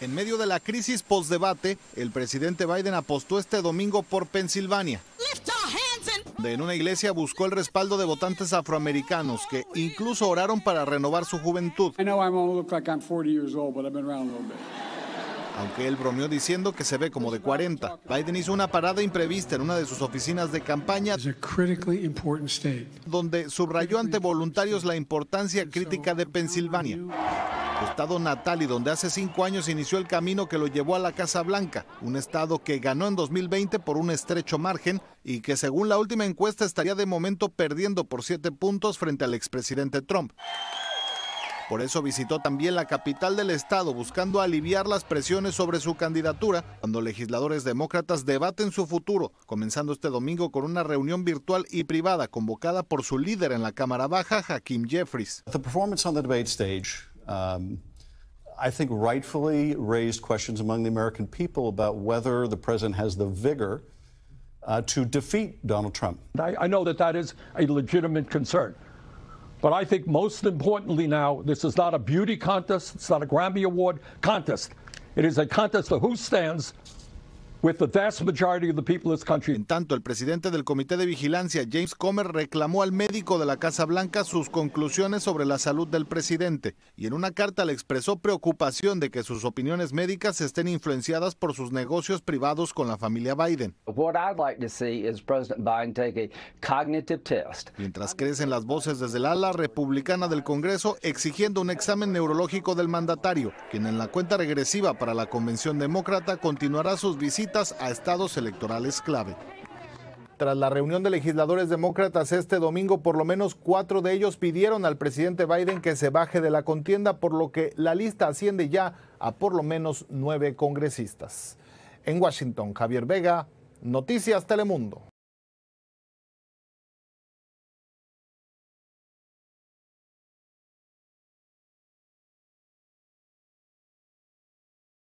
En medio de la crisis post-debate, el presidente Biden apostó este domingo por Pensilvania. En una iglesia buscó el respaldo de votantes afroamericanos que incluso oraron para renovar su juventud. Aunque él bromeó diciendo que se ve como de 40, Biden hizo una parada imprevista en una de sus oficinas de campaña, donde subrayó ante voluntarios la importancia crítica de Pensilvania estado natal y donde hace cinco años inició el camino que lo llevó a la Casa Blanca, un estado que ganó en 2020 por un estrecho margen y que según la última encuesta estaría de momento perdiendo por siete puntos frente al expresidente Trump. Por eso visitó también la capital del estado buscando aliviar las presiones sobre su candidatura cuando legisladores demócratas debaten su futuro, comenzando este domingo con una reunión virtual y privada convocada por su líder en la Cámara Baja, Hakim Jeffries. um, I think rightfully raised questions among the American people about whether the president has the vigor uh, to defeat Donald Trump. I, I know that that is a legitimate concern. But I think most importantly now, this is not a beauty contest, it's not a Grammy Award contest. It is a contest of who stands En tanto, el presidente del Comité de Vigilancia, James Comer, reclamó al médico de la Casa Blanca sus conclusiones sobre la salud del presidente y en una carta le expresó preocupación de que sus opiniones médicas estén influenciadas por sus negocios privados con la familia Biden. Mientras crecen las voces desde el ala republicana del Congreso exigiendo un examen neurológico del mandatario, quien en la cuenta regresiva para la Convención Demócrata continuará sus visitas a estados electorales clave. Tras la reunión de legisladores demócratas este domingo, por lo menos cuatro de ellos pidieron al presidente Biden que se baje de la contienda, por lo que la lista asciende ya a por lo menos nueve congresistas. En Washington, Javier Vega, Noticias Telemundo.